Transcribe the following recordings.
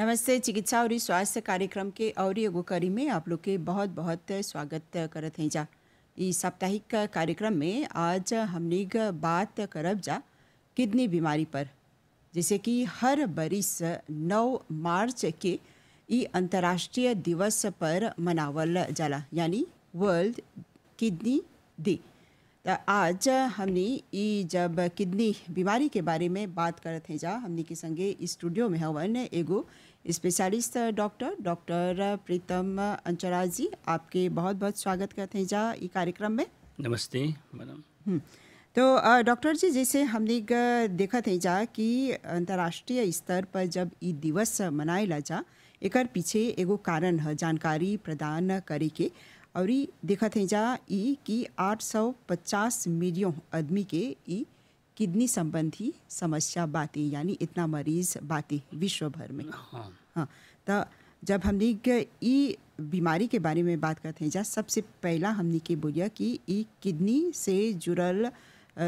नमस्ते चिकित्सा और स्वास्थ्य कार्यक्रम के और एगो कड़ी में आप लोग के बहुत बहुत स्वागत करत हैं जा इस साप्ताहिक कार्यक्रम में आज हमने बात करब जा किडनी बीमारी पर जैसे कि हर बरिस 9 मार्च के ई अंतर्राष्ट्रीय दिवस पर मनावल जाला यानी वर्ल्ड किडनी डे आज हमने ये जब किडनी बीमारी के बारे में बात करते हैं जा हमने के संगे स्टूडियो में हवन एगो specialist doctor doctor Pritam Anchra ji आपके बहुत बहुत स्वागत करते हैं जा ये कार्यक्रम में नमस्ते मैडम हम्म, तो डॉक्टर जी जैसे हमने देखा थे जा कि अंतर्राष्ट्रीय स्तर पर जब ई दिवस मनाए जा एक पीछे एगो कारण है जानकारी प्रदान करे के और देखत है जा ई कि 850 मिलियन आदमी के ई किडनी संबंधी समस्या बातें यानी इतना मरीज बातें विश्व भर में हाँ, हाँ तो जब हमने ई बीमारी के बारे में बात करते हैं जा सबसे पहला हमने के बोलिया कि ई किडनी से जुड़ल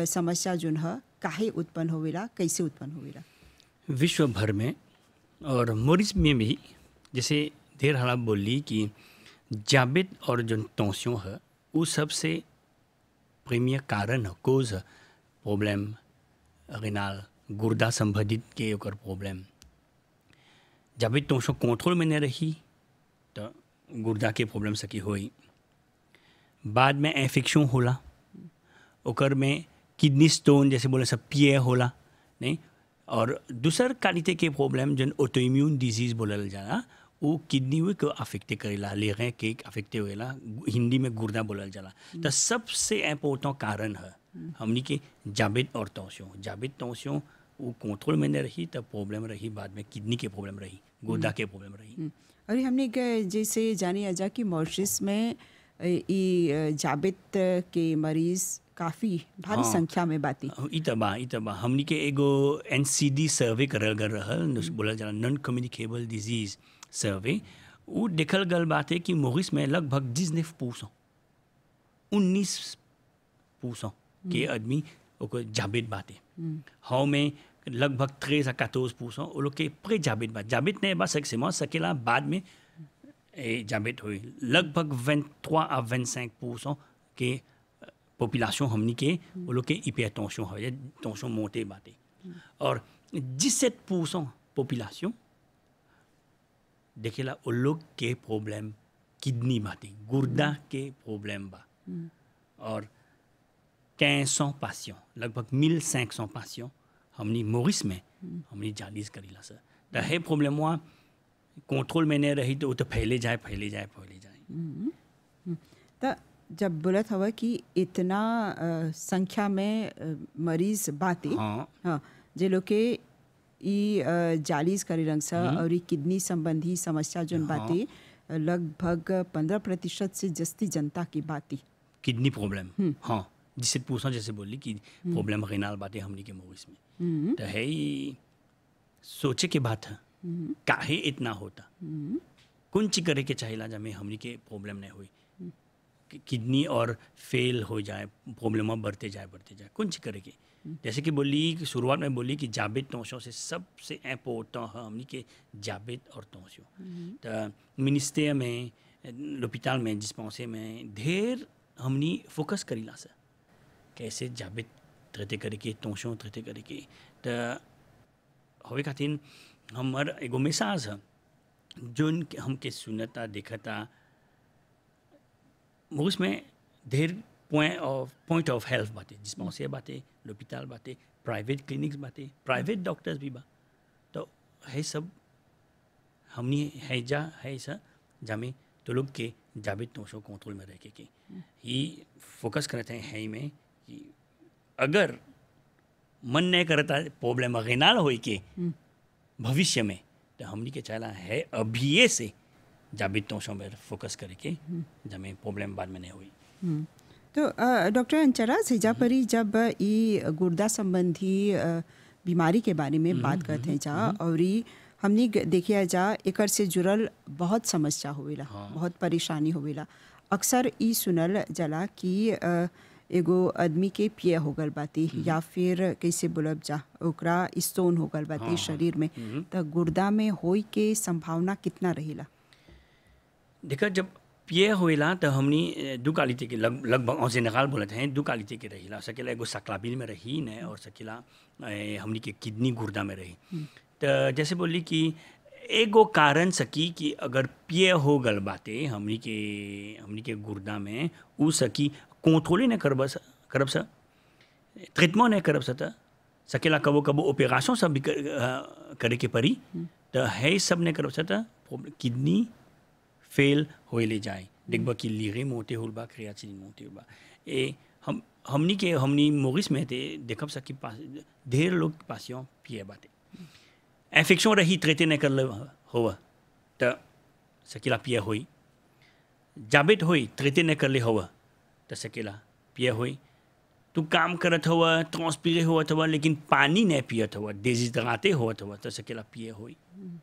समस्या जो है काहे उत्पन्न होवेला कैसे उत्पन्न होवेला विश्व भर में और मरीज में भी जैसे देर बोल बोली कि जाबित और जो तोसियों है वो सबसे प्रीमियर कारण है कोज है प्रॉब्लम रिनाल गुर्दा संबंधित के ओकर प्रॉब्लम भी टोंसों कंट्रोल में नहीं रही तो गुर्दा के प्रॉब्लम सकी हुई बाद में एफिक्शन होला ओकर में किडनी स्टोन जैसे बोले सब पीए होला नहीं और दूसर कालिते के प्रॉब्लम जन ऑटोइम्यून डिजीज़ बोला जाना वो किडनी को अफेक्ट करेला लेरें के अफेक्ट होएला हिंदी में गुर्दा बोल जाला तो सबसे इम्पोर्टेंट कारण है हमने के जाबित और तोस्यों जाबित तोस्यों वो कंट्रोल में नहीं रही तो प्रॉब्लम रही बाद में किडनी के प्रॉब्लम रही गुर्दा हम्म। के प्रॉब्लम रही अरे हम्म। हमने जैसे जाने जा कि मॉरिशस में ये जाबित के मरीज काफ़ी भारी हाँ, संख्या में बाती इतबा हाँ, इतबा हमने के एगो एनसीडी सर्वे करल कर रहल बोला जाला non communicable diseases ou des calculs qui sont mm. mm. morts, mais il y 19%. Ou 10% qui sont euh, mm. admis, il y a 13 à 14%, il pré a 13 à 14%, il y a 13 à 14%, il y a 14%, il y 23 à 25% qui population populations qui sont hypertension, il y tension montée. Or, 17% population देखेला उल्लोग के problem kidney बाटी गुर्दा हम्म। के problem बा हम्म। और कैं सौ पासियों लगभग मिल सैंक सौ पासियों हमने मोरिस में हम्म। हमने जालिस करीला सर तो हे प्रॉब्लम हुआ कंट्रोल में नहीं रही तो वो तो फैले जाए फैले जाए फैले जाए तो जब बोलत हवा कि इतना संख्या में मरीज बाती हाँ, हाँ जे लोग के ई जालीस करे रंग सा हम्म। और किडनी संबंधी समस्या जोन हाँ। बाती लगभग पंद्रह प्रतिशत से जस्ती जनता की बाती किडनी प्रॉब्लम हम्म। हाँ जिससे पूछा जैसे बोली कि हम्म। प्रॉब्लम रेनाल बातें हमने के मूवीज में तो है ही सोचे के बात है काहे इतना होता कुछ करे के चाहिए जब हमने के प्रॉब्लम नहीं हुई किडनी और फेल हो जाए प्रॉब्लम बढ़ते जाए बढ़ते जाए कुछ करे के जैसे कि बोली शुरुआत में बोली कि जाबित तोशों से सबसे ऐपो तो के जाबित और तोशो हम्म। तो मिनिस्टे में लोपिताल में जिस पहुँचे में ढेर हमने फोकस करीला सर कैसे जाबित तृत्य करके तोशो तृत्य करके तो हवे खातिर हमार एगो मिसाज है हम के सुनता देखता उसमें ढेर point of, point of health बाटे डिस्पेंसरी बाटे हॉस्पिटल बाटे प्राइवेट क्लिनिक्स बाटे प्राइवेट डॉक्टर्स भी बा तो है सब हमने है जा है सा जामे तो लोग के जाबे तो सो कंट्रोल में रह के के ही फोकस करते हैं है में कि अगर मन नहीं करता प्रॉब्लम अगेनाल हो के भविष्य में तो हमने के चला है अभी से जाबित सो में फोकस करके जमें प्रॉब्लम बाद में नहीं हुई तो डॉक्टर अंचराज हिजापरी हम्म। जब ये गुर्दा संबंधी बीमारी के बारे में हम्म, बात हम्म, करते हैं जा और ये हमने देखिया जा एक से जुड़ल बहुत समस्या होवेला हाँ। बहुत परेशानी होवेला अक्सर ये सुनल जला कि एगो आदमी के पिया हो गल बाती या फिर कैसे बोलब जा ओकरा स्टोन हो गल बाती हाँ।, हाँ। शरीर में तो गुर्दा में होई के संभावना कितना रहेला देखा जब पिए हो त हमनी क्वालिटी के लग लगभग औसे नगाल बोलते हैं क्वालिटी के ला सकेला एगो सकलाबिल में रही न और सकेला हमनी के किडनी गुर्दा में रही तो जैसे बोली कि एगो कारण सकी कि अगर पिए हो गल बाते हमनी के हमनी के गुर्दा में उ सकी कोथोले न करब करब सा ट्रीटमो नहीं करब सा सकेला कबो कबो ओपेगा सब भी कर, आ, करे के परी तो है सब नहीं करब सत किडनी फेल hoile जाए dekba ki lire मोटे होलबा kreatin मोटे holba ए हम हमनी के हमनी मोगिस में थे देख सकी पास ढेर लोग पासियों पिए बाते इन्फेक्शन रही त्रेते न कर हो त सकेला पिया हो जाबेट हो त्रेते न कर ले हो त सकेला पिया हो तू काम करत हुआ ट्रांसपीरे होत हुआ लेकिन पानी नहीं पियत हुआ डिजिज लगाते होत हुआ तो सकेला पिए होई हम्म।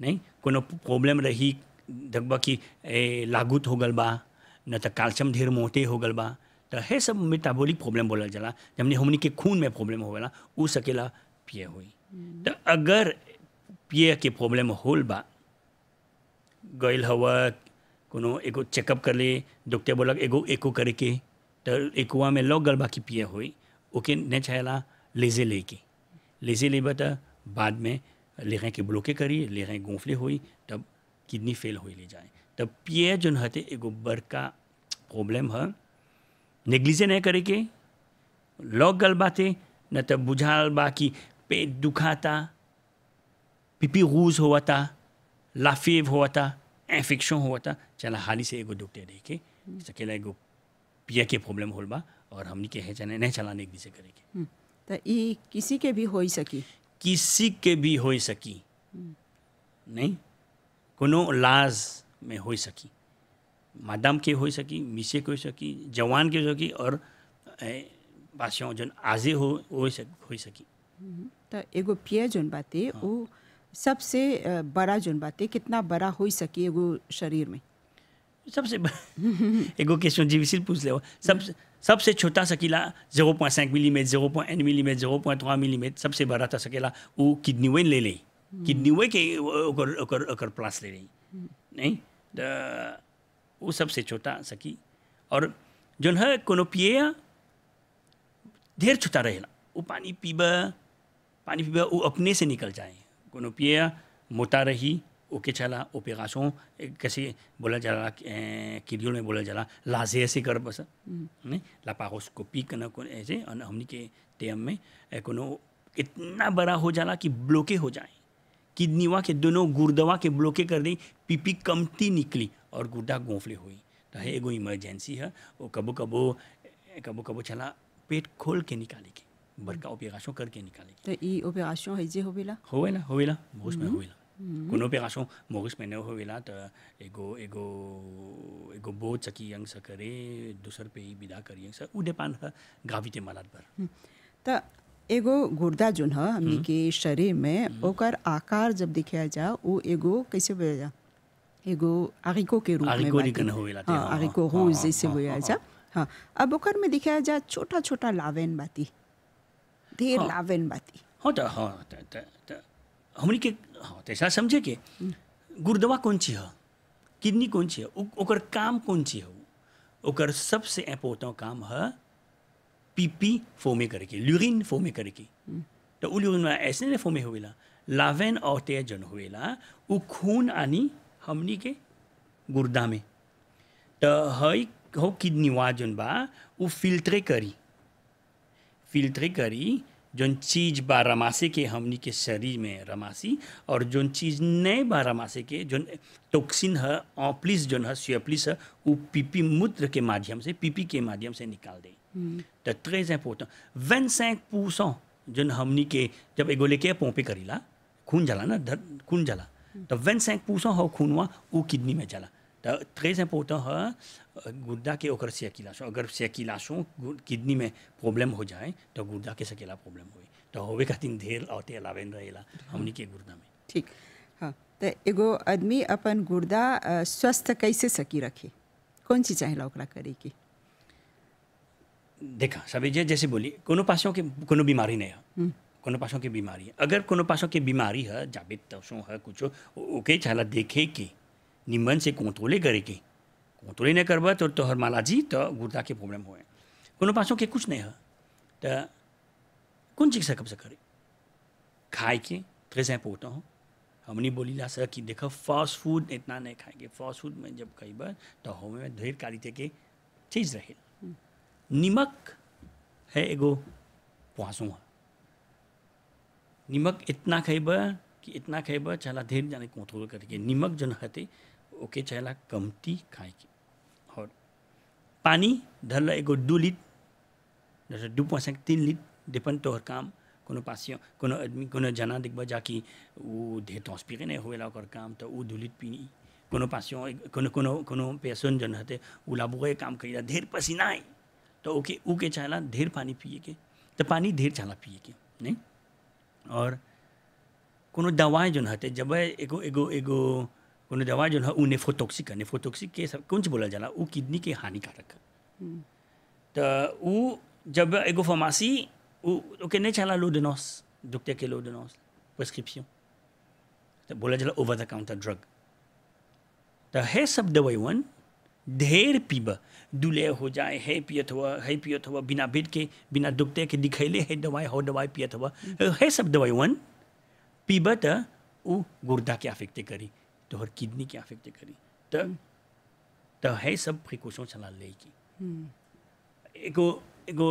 नहीं कोनो प्रॉब्लम रही कि लागूत हो गल बा न तो कैल्शियम ढेर मोटे हो गल बा तो हे सब मेटाबॉलिक प्रॉब्लम बोला जला जमने हमने के खून में प्रॉब्लम हो गला उ सकेला पिए हुई हम्म। तो अगर पिए के प्रॉब्लम होल बा गइल हवा कोनो एगो चेकअप कर ले डॉक्टर बोला एगो एको करे के तो एकुआ में लग गल बा कि पिए हुई ओके नहीं चाहेला लेजे लेके लेजे लेबा तो बाद में लेखें के ब्लॉके करी लेखें गोफले हुई तब किडनी फेल हो जाए तो पिए जो हते एगो बड़का प्रॉब्लम है नेग्लिजे नहीं करे के लग गल बात न तो बुझाल बा कि पेट दुखाता पीपी रूज हुआ था लाफेव हुआ था इन्फेक्शन हुआ था चला हाली से एगो डॉक्टर के अकेला एगो पिए के प्रॉब्लम होल बा और हमने के है चले नहीं चलाने एक करे के हम्म, तो ये किसी के भी हो सकी किसी के भी हो सकी हम्म। नहीं कोनो लाज में हो सकी मादाम के हो सकी मिसे के हो सकी जवान के हो सकी और पासियों जन आजे हो हो हो सकी हम्म, तो एगो पिए जो बाते वो हाँ। सबसे बड़ा जो बाते कितना बड़ा हो सकी एगो शरीर में सबसे एगो क्वेश्चन डिफिसिल पूछ ले सबसे सबसे छोटा सकीला जीरो पॉइंट साइक मिलीमीटर जीरो पॉइंट एन millimetre zero point three millimetre सबसे बड़ा था तो सकेला वो किडनी वेन ले ली किडनी कि hmm. ओकर के प्लास ले रही नहीं तो वो सबसे छोटा सकी और जो है कोनो पिए ढेर छोटा रहे वो पानी पीब पानी पीब वो अपने से निकल जाए कोनो पिए मोटा रही ओके चला ओपेगासों कैसे बोला जाला किडियोल में बोला जाला लाजे ऐसे कर बस hmm. नहीं लापारोस्कोपी करना ऐसे और हमनी के टेम में कोनो इतना बड़ा हो जाला कि ब्लोके हो जाए किडनीवा के दोनों गुर्दवा के ब्लॉके कर दी पीपी कमती निकली और गुर्दा गोफले हुई तो है एगो इमरजेंसी है वो कबो कबो कबो कबो चला पेट खोल के निकाली के बड़का ओपेराशन करके निकाली तो ये ओपेराशन है जे होवेला होवेला होवेला मोस में हम्म, होवेला हम्म। कोनो ओपेराशन मोगस में न होवेला तो एगो एगो एगो बोझ सकी यंग सकरे दूसर पे ही विदा करी यंग सर उडे पान गावी ते मालात पर हम्म, तो एगो गुर्दा जो है हमने हम्म। के शरीर में हम्म। ओकर आकार जब देखा जा वो एगो कैसे बोल जा एगो आगिको के रूप में हाँ, हाँ आगिको हाँ, हो हाँ, जैसे बोला जा हाँ अब ओकर में देखा जा छोटा छोटा लावेन बाती ढेर लावेन बाती हाँ तो हाँ हमने के हाँ तो ऐसा समझे के हम्म। गुर्दवा कौन सी है किडनी कौन सी है ओकर काम कौन सी है ओकर सबसे इम्पोर्टेंट काम है पीपी फोमे करके ल्यूरिन फोमे करके तो उ ल्यूरिन ऐसे ने फोमे ला लावेन और तेय जन उ खून आनी हमनी के गुर्दा में तो हई हो किडनी वा बा उ फिल्ट्रे करी फिल्ट्रे करी जोन चीज बा के हमनी के शरीर में रमासी और जो चीज नए बा के जो टोक्सिन है ऑप्लिस जो है स्वेप्लिस है वो पीपी मूत्र के माध्यम से पीपी के माध्यम से निकाल दें हम्म। तो है पोत वेन सैंक पूसों जो हमनी के जब एगो लेके पोंपे करीला खून जला ना खून जला तो वेन सैंक पूसों हो खूनवा वो किडनी में जला très important है गुर्दा के ओकर सेकिलाशों अगर सेकिलाशों किडनी में प्रॉब्लम हो जाए तो गुर्दा के सकेला प्रॉब्लम हो तो होवे खातिर ढेर औते लावेन रहेला हमनी के गुर्दा में ठीक हाँ तो एगो आदमी अपन गुर्दा स्वस्थ कैसे सकी रखे कौन सी चाहे ओकरा करे की देखा सभी जे जैसे बोली कोनो पासों के कोनो बीमारी नहीं है कोनो पासों की बीमारी है अगर कोनो पासों की बीमारी है जाबित तो है कुछ ओके चाहला देखे की से कोंतोले करे के कोंतोले नहीं करब तो तोहर माला जी तो गुर्दा के प्रॉब्लम हो कोनो पासों के कुछ नहीं है तो कौन चिकित्सा कब से करे खाए के ट्रेस इंपोर्टेंट हो हमनी बोली ला सर कि देखो फास्ट फूड इतना नहीं खाएंगे फास्ट फूड में जब कई बार तो हमें में ढेर काली के चीज़ रहे नमक है एगो पुआसू है नमक इतना खैब कि इतना खेब चला ढेर जाने कंट्रोल करके नमक जो हते ओके चाहिला कम्ती खाएकी और पानी धरला एगो दू लिट धर दू पैसा तीन लिट डिपेंड तोहर काम कोनो पासियो कोनो आदमी कोनो जना देखब जाकि वो ढेर तोस पी नहीं होएला ओकर काम तो वो दू लिट पीनी कोनो पासियो कोनो कोनो कोनो पेशेंट जन रहते वो लाबुए काम करेला ढेर पसीना आई तो ओके ऊ के चाहिला ढेर पानी पिए के तो पानी ढेर चाहिला पिए के नहीं और कोनो दवाई जन रहते जब एगो एगो एगो उन दवा जो है वो है नेफोटॉक्सिक के सब कौन से बोला जाला वो किडनी के हानिकारक है हम्म। तो वो जब एगो फार्मासी वो तो ओके नहीं चला लोडेनॉस डॉक्टर के लोडेनॉस प्रेस्क्रिप्शन तो बोला जाला ओवर द काउंटर ड्रग तो है सब दवाई वन ढेर पीब दुले हो जाए है पियत हुआ है पियत हुआ बिना बेड के बिना डॉक्टर के दिखेले है दवाई हो दवाई पियत हुआ हम्म। है सब दवाई वन तो वो गुर्दा के अफेक्ट करी तो हर किडनी के अफेक्ट करी तो तो है सब प्रिकॉशन चला ले की एगो एगो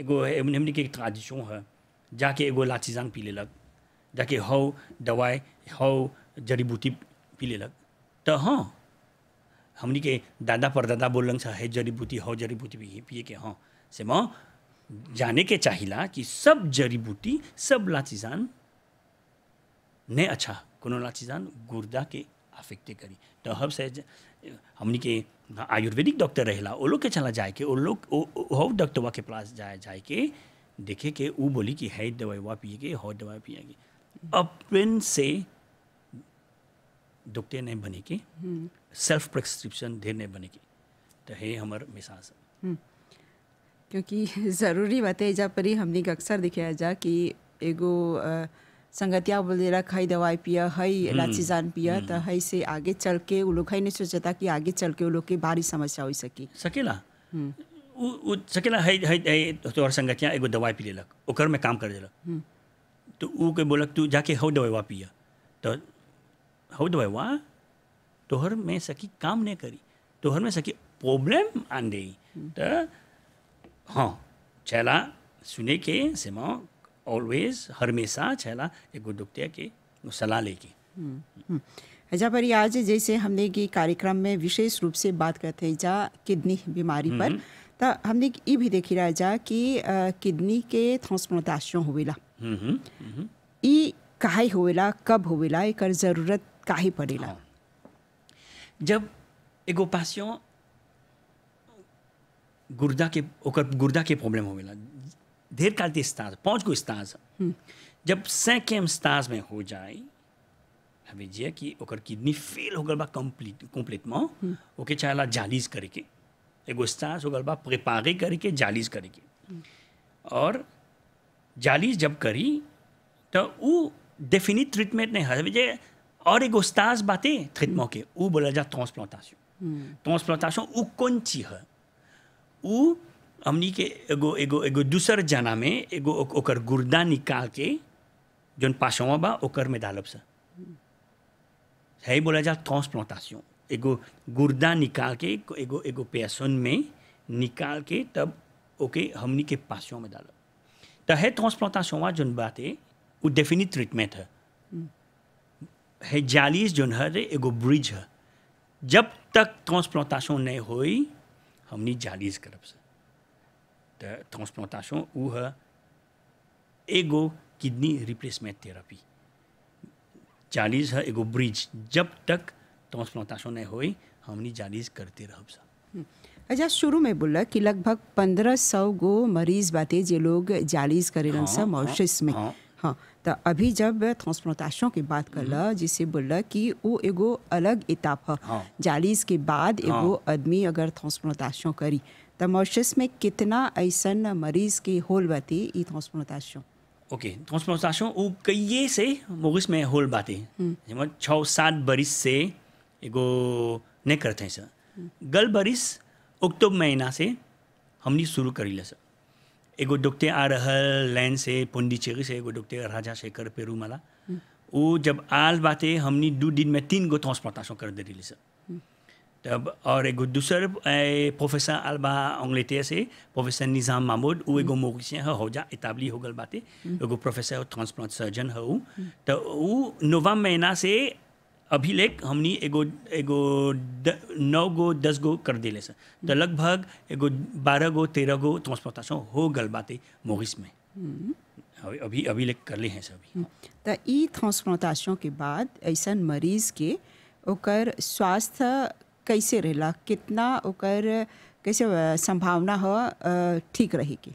एगो हमने के ट्रेडिशन है जाके एगो लाचीजान पी लेलक जाके हौ दवाई हौ जड़ी बूटी पी लेलक तो हाँ हमने के दादा परदादा बोलन सा है जड़ी बूटी हौ जड़ी बूटी पिए पिए के हाँ से माँ जाने के चाहिला कि सब जड़ी बूटी सब लाचीजान नहीं अच्छा कोनो लाचीजान गुर्दा के अफेक्टे करी तो हम से हमने के आयुर्वेदिक डॉक्टर रहेला वो लोग के चला जाए के वो लोग डॉक्टरवा के पास जाए जाए के देखे के उ बोली कि है दवाई पिए के हौ दवाई पिए के अपन से डॉक्टर नहीं बने के सेल्फ प्रिस्क्रिप्शन ढेर नहीं बने के तो है हमार मिसाज हम्म। क्योंकि ज़रूरी बात है पर ही हमने अक्सर दिखाया जा कि एगो आ, संगतिया वगैरह खाई दवाई पिया हई हम्म। लाची जान पिया हम्म। तो हई से आगे चल के वो लोग हई नहीं सोचता कि आगे चल के वो लोग के भारी समस्या हो सकी सकेला हम्म। उ, उ, सकेला हई हई तोहर संगतिया एगो दवाई पी लेलक ओकर में काम कर देलक तो उ के बोलक तू जाके हौ दवाई वा पिया तो हौ दवाई वा तोहर में सकी काम नहीं करी तोहर में सकी प्रॉब्लम आन दे तो हाँ चला सुने के सेमा ऑलवेज हमेशा छैला एगो डुक्तिया के सलाह लेगी हम्म, हम्म। अच्छा पर आज जैसे हमने की कार्यक्रम में विशेष रूप से बात करते हैं जा किडनी बीमारी पर तो हमने ये भी देखी रहा जा कि किडनी के ट्रांसप्लांटेशन होवेला ई काहे होवेला कब होवेला एक ज़रूरत काहे पड़ेला हाँ। जब एगो पासियों गुर्दा के ओकर गुर्दा के प्रॉब्लम होवेला देर कालती स्ताज पहुंच को स्ताज हम्म। जब सैकेम स्ताज में हो जाए अभी जे कि ओकर किडनी फेल हो गल बा कंप्लीट कंप्लीटमा हम्म। ओके चाहला जालीज करके एगो स्ताज हो गल बा प्रिपारे करके जालीज करके हम्म। और जालीज जब करी तो ऊ डेफिनेट ट्रीटमेंट नहीं है जे और एगो स्ताज बाते ट्रीटमेंट के ऊ बोला जा ट्रांसप्लांटेशन ट्रांसप्लांटेशन ऊ कौन चीज है ऊ हमनी के एगो एगो एगो दूसर जाना में एगो ओकर गुर्दा निकाल के जो पासवा बा ओकर में डालब सा है बोला जा ट्रांसप्लांटेशन एगो गुर्दा निकाल के एगो एगो पेशन में निकाल के तब ओके हमनी के पासवा में डालब तो है ट्रांसप्लांटेशन जो बात है वो डेफिनेट ट्रीटमेंट है है जालीस जो है एगो ब्रिज है जब तक ट्रांसप्लांटेशन नहीं हो हमनी जालीस करब से de transplantation ou euh, ego kidney replacement therapy. चालीस ha ego bridge. Jab tak transplantation नहीं hoi, hamni चालीस karte rahab sa. अच्छा शुरू में बोला कि लगभग पंद्रह सौ गो मरीज बाते जे लोग जालीज करे हाँ, सा हाँ, मॉरिशस में हाँ, हाँ तो अभी जब ट्रांसप्लांटेशन की बात कर ला हम्म। जिसे बोला कि वो एगो अलग इताप है हाँ, के बाद एगो हाँ। आदमी अगर ट्रांसप्लांटेशन करी तमोशस में कितना ऐसा मरीज़ की होल बाती ई थोसमोताशो ओके थोसमोताशो उ कई से मोगिस में होल बाती हम्म। छ सात बरिस से एगो ने करते हैं हम्म। गल बरिस अक्टूबर महीना से हमने शुरू कर लिया सर एगो डॉक्टर आ रहल लैंड से पुंडीचेरी से एगो डॉक्टर राजा शेखर पेरूमाला हम्म। वो जब आल बातें हमने दो दिन में तीन गो थोसमोताशो कर दे रही सर और एगो दूसर प्रोफेसर अलबा अंग्लेटे से प्रोफेसर निज़ाम महमूद वो एगो मौरिसियन हो हौजा इताबली हो गल बाते हम्म। एगो प्रोफेसर ट्रांसप्लांट सर्जन है हम्म। तो उ तो वो नोवा महीना से अभिलेख हमनी एगो एगो नौ गो दस गो कर दिले सर तो हम्म। लगभग एगो बारह गो तेरह गो ट्रांसप्लांटेशन हो गल बाते मोरिस में अभी अभिलेख कर ले हैं सभी तो ई ट्रांसप्लांटेशन के बाद ऐसा मरीज के ओकर स्वास्थ्य कैसे रहला कितना ओकर कैसे संभावना हो ठीक रहेगी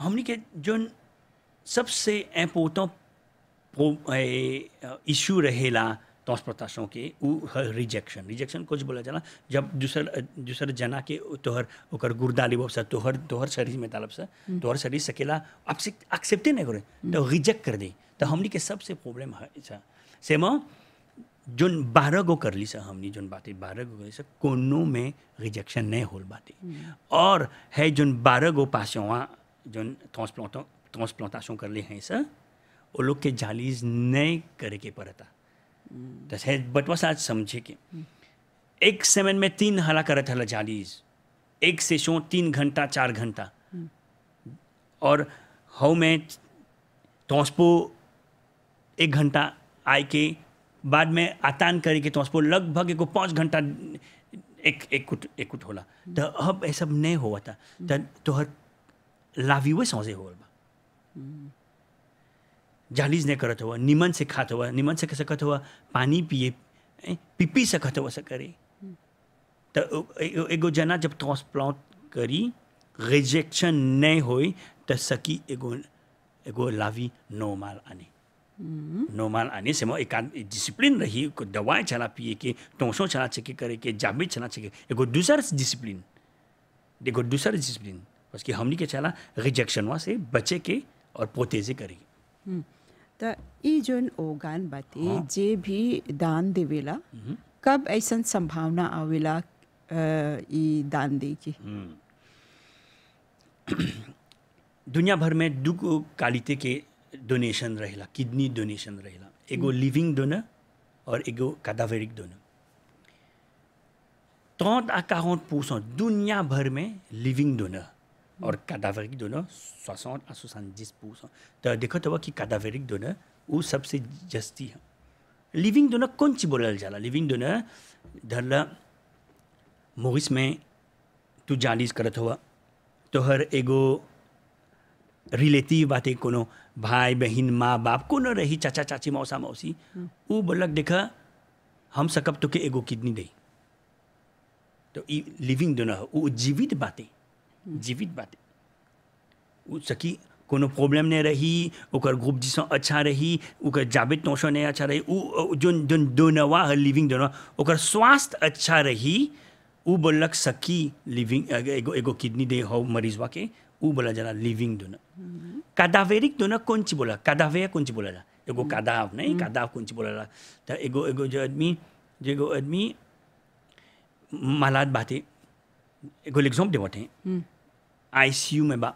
हमने के जो सबसे इम्पोर्टेंट इश्यू रहेला तोस प्रताशों के उ रिजेक्शन रिजेक्शन कुछ बोला जाला जब दूसर दूसर जना के तोहर ओकर गुर्दा लेबो से तोहर तोहर शरीर में तालब से हम्म। तोहर शरीर से केला आपसे एक्सेप्टे नहीं करे तो रिजेक्ट हम्म। कर दे तो हमनी के सबसे प्रॉब्लम है अच्छा। सेमा जो बारह गो कर ली सा हमने जो बातें बारह गो कर कोनो में रिजेक्शन नहीं होल बातें हम्म। और है जो बारह गो पासवा जो ट्रांसप्लांटेशन कर ली हैं सर वो लोग के जालीज नहीं करे के पड़ता दस हम्म। तो है बटवा साथ समझे के हम्म। एक सेमेन में तीन हला करत हला जालीज एक सेशन तीन घंटा चार घंटा और हाउ में ट्रांसपो एक घंटा आय के बाद में आतान करके तो उसको लगभग एक पाँच घंटा एक एकूट एकूट होला तो अब ये सब नहीं हुआ था तो तोहर हुए सौजे हो जालीज नहीं करत हुआ निमन से खात हुआ निमन से सकत हुआ पानी पिए पिपी सकत हुआ सकरे तो एगो जना जब टॉस प्लॉट करी रिजेक्शन नहीं हो तो सकी एगो एगो लावी नॉर्मल आने नोमान आने से एकांत डिसिप्लिन रही को दवाई चला पिए के टोसो चला चके करे के जाबी चला चके एगो दूसर डिसिप्लिन एगो दूसर डिसिप्लिन उसकी हमनी के चला रिजेक्शनवा से बचे के और पोते से तो ये जो ओगान बाते हाँ। जे भी दान देवेला कब ऐसा संभावना आवेला ये दान दे के दुनिया भर में दुख कालिते के डोनेशन रहेला किडनी डोनेशन रहेला एगो लिविंग डोनर और एगो कादावेरिक डोनर ट्रंत आ quarante परसेंट दुनिया भर में लिविंग डोनर और कादावेरिक डोनर सोसठ आ सोसनदीस परसेंट तो देखो तो कि कादावेरिक डोनर वो सबसे जस्ती है लिविंग डोनर कौन सी बोलल जाला लिविंग डोनर धरला मोरिस में तू जालिस करत हुआ तोहर एगो रिलेटिव बाटे कोनो भाई बहन माँ बाप को न रही चाचा चाची मौसा मौसी वो बोलक देखा हम सकब तो के एगो किडनी दे तो लिविंग दोनों है वो जीवित बातें जीवित बातें वो सकी कोनो प्रॉब्लम नहीं रही उकर ग्रुप जिसमें अच्छा रही उकर जाबित नौशो नहीं अच्छा रही वो जो जो दोनवा है लिविंग दोनों उकर स्वास्थ्य अच्छा रही वो बोलक सकी लिविंग एगो एगो किडनी दे हो मरीजवा के ऊ बोला जाला लिविंग दुना कादावेरिक दोना कोंची बोला कादावेर कोंची बोला जाला एगो कादाव नहीं कादाव कोंची बोला जाला त एगो एगो जो आदमी जो एगो आदमी मालात बाते एगो एग्जाम्पल देवटे आईसीयू में बा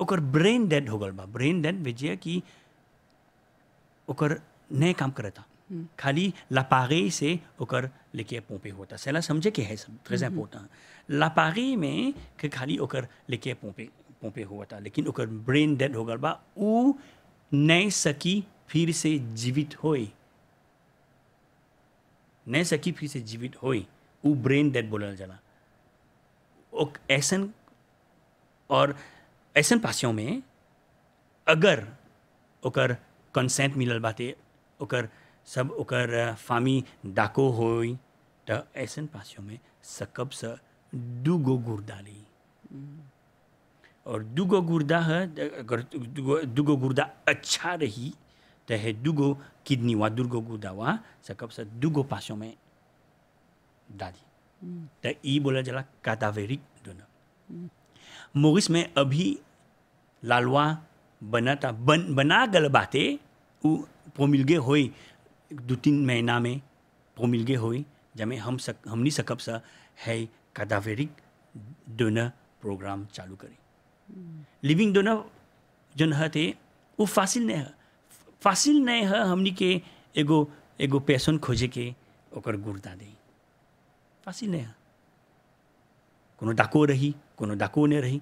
ओकर ब्रेन डेड हो गल बा ब्रेन डेड भेजिए कि ओकर नए काम करता खाली लापारे से ओकर लेके पोंपे होता सैला समझे के है सब ट्रेज इम्पोर्टेंट लापारे में के खाली ओकर लेके पोंपे पोंपे हुआ था लेकिन ओकर ब्रेन डेड हो गल बा उ नहीं सकी फिर से जीवित होए नहीं सकी फिर से जीवित होए ऊ ब्रेन डेड बोलल जाला ऐसन और ऐसन पासियों में अगर ओकर कंसेंट मिलल बाते ओकर सब ओकर फामी डाको हो तो ऐसन पासियों में सकब से दू गो गुर्दा ली और दू गो गुर्दा है अगर दू गो गुर्दा अच्छा रही तो है दू गो किडनी वा दुर्गो गुर्दा वा सकब से दू गो पासों में दादी तो ई बोला जला कादावेरिक दोनों मोरिस में अभी लालवा बनाता बन बना गल बातें वो पोमिलगे होई दो तीन महीना में गए हुई जमें हम सक हमनी सकब सा है कादावेरिक डोनर प्रोग्राम चालू करी हम्म। लिविंग डोनर जो है थे वो फासिल नहीं है फासिल नहीं है हमनी के एगो एगो पैसन खोजे के ओकर गुर्दा दी फासिल नहीं है कोनो डाको रही कोनो डाको नहीं रही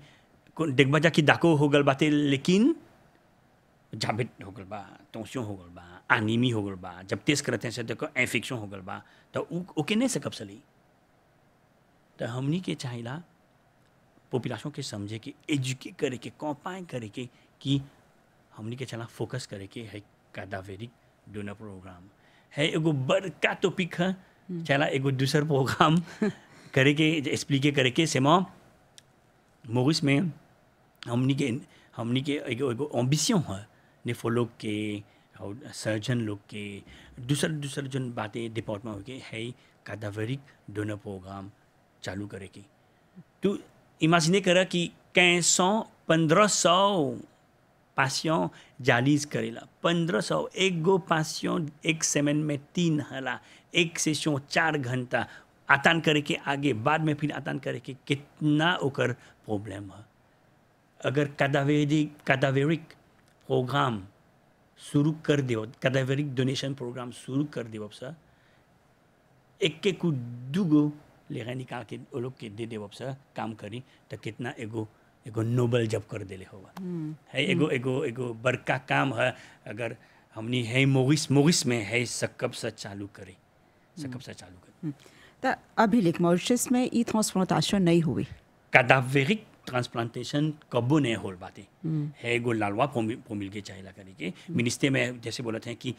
देखबा जा कि डाको हो गल बातें लेकिन बा ಹೋಗಲ್ हो गल बा आनीमी हो गल बा जब तेज करते हैं से देखो हो गल बा तो ओके नहीं सकब सली तो हमनी के चाहिला पॉपुलेशन के समझे कि एजुकेट करे के कॉपाई करे के कि हमनी के चला फोकस करे के है कादावेरिक डोनर प्रोग्राम है एगो बड़का टॉपिक है हम्म। चला एगो दूसर प्रोग्राम करे के एक्सप्लिके करे के सेमा मोरिस में हमनी के हमनी के एगो एगो एम्बिशन है नेफोलोग के और सर्जन लोग के दूसर दूसर जन बातें डिपार्टमेंट हो के है कादावरिक दोनों प्रोग्राम चालू करे के तो इमेजिने कर कि कैं सौ पंद्रह सौ पासियों जालीज करेला पंद्रह सौ एक गो पासियों एक सेमेन में तीन हला एक सेशन चार घंटा आतान करे के आगे बाद में फिर आतान करे के कितना ओकर प्रॉब्लम है अगर कादावेरिक कादावेरिक प्रोग्राम शुरू कर दे कैदावरिक डोनेशन प्रोग्राम शुरू कर दे सर एक एक दूगो लेखा निकाल के वो लोग के दे दे सर काम करी तो कितना एगो एगो नोबल जब कर दे होगा हम्म, है एगो हम्म। एगो एगो बड़का काम है अगर हमने है मोगिस मोगिस में है सकब से चालू करी हम्म। सकब से चालू करी तो अभी लेकिन मॉरिशस में ई ट्रांसप्लांटेशन नहीं हुई कादावेरिक ट्रांसप्लांटेशन कबू नहीं हो पाती हम्म। है गो लालवा पोमिल के चाहिए करके मिनिस्ट्री में जैसे बोलते हैं कि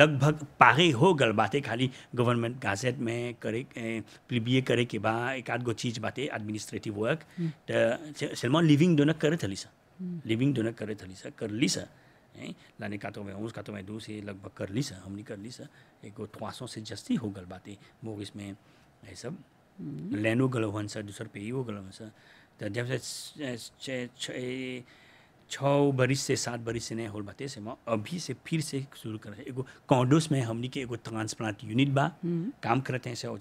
लगभग पागे हो गल बातें खाली गवर्नमेंट गाजेट में करे प्लीबीए करे के बाद एक आध गो चीज बातें एडमिनिस्ट्रेटिव वर्क तो सलमान लिविंग दोनों करे थली सा लिविंग दोनों करे थली सा कर ली सा लाने का तो मैं हूँ उसका तो मैं दो से लगभग कर ली सा हमने कर ली सा एक थ्वासों से जस्ती हो गल बातें वो इसमें ये सब हम्म। लेनो गलवन सर दूसर पे ही वो गलवन सर जब से छः बरिस से सात बरिस नहीं होल बाते से अभी से फिर से शुरू कर एगो कॉन्डोस में हमने के एगो ट्रांसप्लांट यूनिट बा काम करते हैं से हो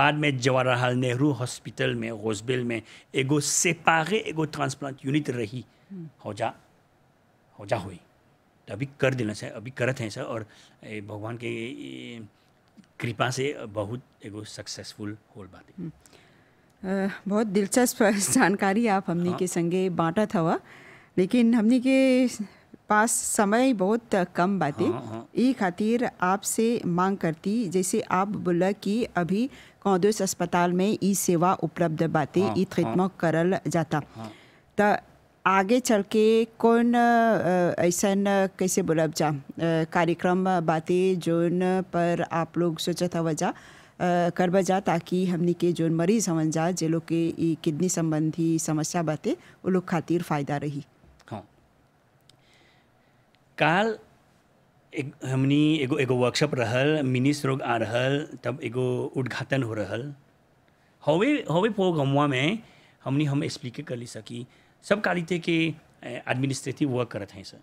बाद में जवाहरलाल नेहरू हॉस्पिटल में रोजबेल में एगो सेपारे एगो ट्रांसप्लांट यूनिट रही हो जा हो जा हुई तो अभी कर देना से अभी करते हैं सर और भगवान के कृपा से बहुत एगो सक्सेसफुल होल बात बहुत दिलचस्प जानकारी आप हमने हाँ। के संगे बांटा था वह लेकिन हमने के पास समय बहुत कम बातें हाँ, हाँ। ये खातिर आपसे मांग करती जैसे आप बोला कि अभी कौदेश अस्पताल में ये सेवा उपलब्ध बातें हाँ, ई हाँ, करल जाता तो आगे चल के कौन ऐसा कैसे बोला जा कार्यक्रम बातें जोन पर आप लोग सोचा था वजह करब जा ताकि हमने के जो मरीज हवन जा जे लोग के किडनी संबंधी समस्या बाते वो लोग खातिर फ़ायदा रही हाँ काल एक हमनी एगो एगो वर्कशॉप रहल मिनी स्ट्रोक आ रहल तब एगो उद्घाटन हो रहल हवे हवे प्रोग्रामवा में हमनी हम एक्सप्लिक कर ली सकी सब कालिते के एडमिनिस्ट्रेटिव वर्क करत हैं सर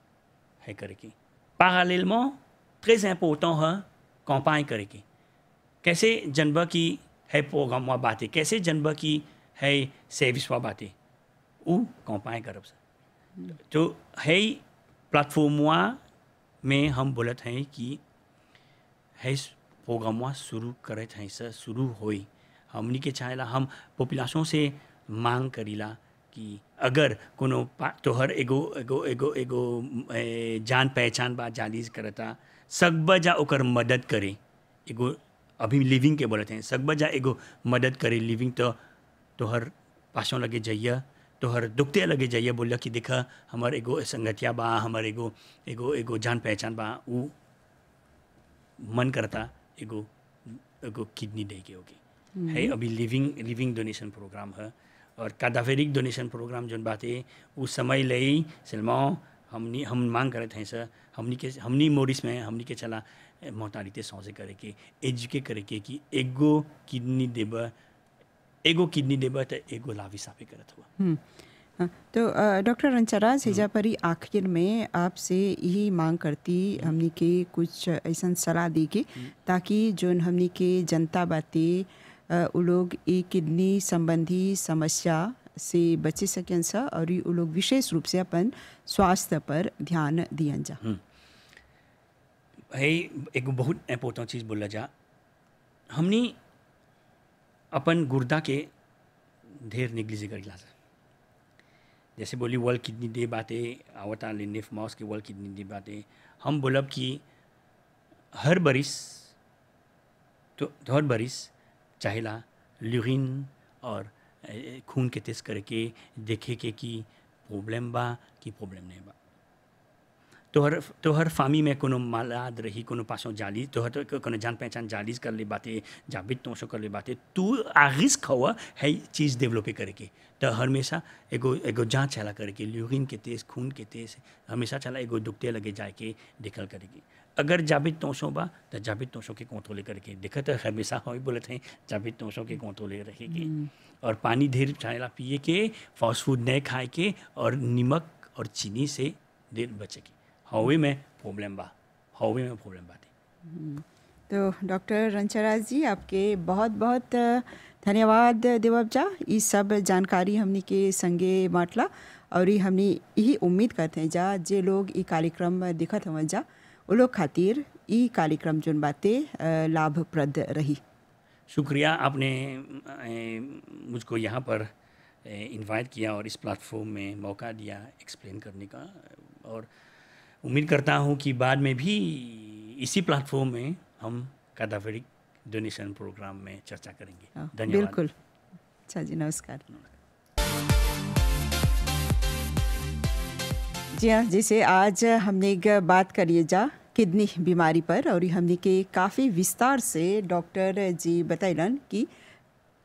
है करके के पैरेलल में ट्रेस इम्पोर्टेंट है कंपाइन करके कैसे जनबा की है पोगम व बातें कैसे जनबा की है सेविस व बातें ऊ कौन पाए करब तो है प्लेटफॉर्मवा में हम बोलत हैं कि है प्रोग्रामवा शुरू करे थे सर शुरू हो हमनी के चाहेला हम पॉपुलेशन से मांग करीला कि अगर कोनो तोहर एगो एगो एगो एगो जान पहचान बा जालीज करता सकबा जा ओकर मदद करे एगो अभी लिविंग के बोलते हैं जा एगो मदद करे लिविंग तो तोहर पासों लगे जाइए तोहर दुखते लगे जाइए बोल कि देखा हमारे एगो संगतिया बा हमारे एगो एगो एगो जान पहचान बा ऊ मन करता एगो एगो किडनी दे के होगी हम्म। है अभी लिविंग लिविंग डोनेशन प्रोग्राम है और कादाफेरिक डोनेशन प्रोग्राम जो बात है वो समय लई सलमा हमनी हम मांग करते हैं सर हमनी के हमनी मोरिस में हमनी के चला mortality साउंसे करे के एजुकेट करे के कि एगो किडनी देबा एगो किडनी देबा त एगो लावी साफे करत हुआ तो डॉक्टर hmm. सेजा परी आखिर में आपसे यही मांग करती hmm. हमने के कुछ ऐसा सलाह दी के hmm. ताकि जो हमने के जनता बाते उ लोग ये किडनी संबंधी समस्या से बचे सकें सा और ये लोग विशेष रूप से अपन स्वास्थ्य पर ध्यान दिया जा भाई एक बहुत इम्पोर्टेंट चीज़ बोला जा हमने अपन गुर्दा के ढेर निगलिजी कर गया जैसे बोली वर्ल्ड किडनी डे बातें आवता लिफ माउस के वर्ल्ड किडनी डे बातें हम बोलब कि हर बरिस तो, तो हर बरिस चाहेला ल्यूरिन और खून के टेस्ट करके देखे के कि प्रॉब्लम बा कि प्रॉब्लम नहीं बा तोहर तोहर फामी में कोनो मालाद रही कोनो पासों जाली तोहर तो कोनो जान पहचान जालीज कर ले बाते जाबित तोशो कर ले बाते तू आगिस खावा है चीज़ डेवलप करके तो हमेशा एगो एगो जाँच चला करके ल्यूरिन के तेज खून के तेज हमेशा चला एगो दुखते लगे जाए के देखल करेगी अगर जाबित तोशो बा तो जाबित तोशों के कोतोले करके देखत हमेशा हम बोलते हैं जाबित तोशों के कोतोले रहेगी हम्म। और पानी ढेर छाला पिए के फास्ट फूड नहीं खाए के और नमक और चीनी से देर बचेगी हवी में प्रॉब्लम बा हवी में प्रॉब्लम बा तो डॉक्टर रंचराज जी आपके बहुत बहुत धन्यवाद देवबजा ये सब जानकारी हमने के संगे बांटला और ये हमने यही उम्मीद करते हैं जा जे लोग ये कार्यक्रम दिखत हम जा वो लोग खातिर ये कार्यक्रम जो बातें लाभप्रद रही शुक्रिया आपने मुझको यहाँ पर इनवाइट किया और इस प्लेटफॉर्म में मौका दिया एक्सप्लेन करने का और उम्मीद करता हूँ कि बाद में भी इसी प्लेटफॉर्म में हम कादाफेरिक डोनेशन प्रोग्राम में चर्चा करेंगे हाँ, धन्यवाद बिल्कुल अच्छा जी नमस्कार जी हाँ जैसे आज हमने एक बात करिए जा किडनी बीमारी पर और हमने के काफ़ी विस्तार से डॉक्टर जी बतैलन कि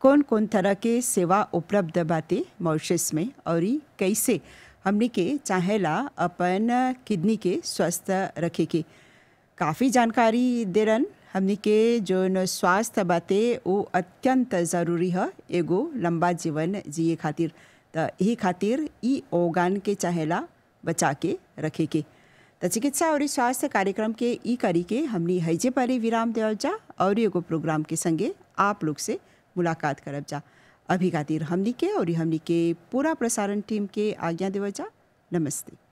कौन कौन तरह के सेवा उपलब्ध बातें मॉरिशस में और कैसे हमने के चाहेला अपन किडनी के स्वस्थ रखे के काफ़ी जानकारी देरन हमने के जो स्वास्थ्य बाते वो अत्यंत ज़रूरी है एगो लंबा जीवन जिए खातिर तो यही खातिर ई ओगान के चाहेला बचा के रखे के तो चिकित्सा और स्वास्थ्य कार्यक्रम के ई करी के हमने हैजे पर विराम देव जा और एगो प्रोग्राम के संगे आप लोग से मुलाकात करब जा अभी खातिर हमनी के और हमनी के पूरा प्रसारण टीम के आज्ञा देवजा नमस्ते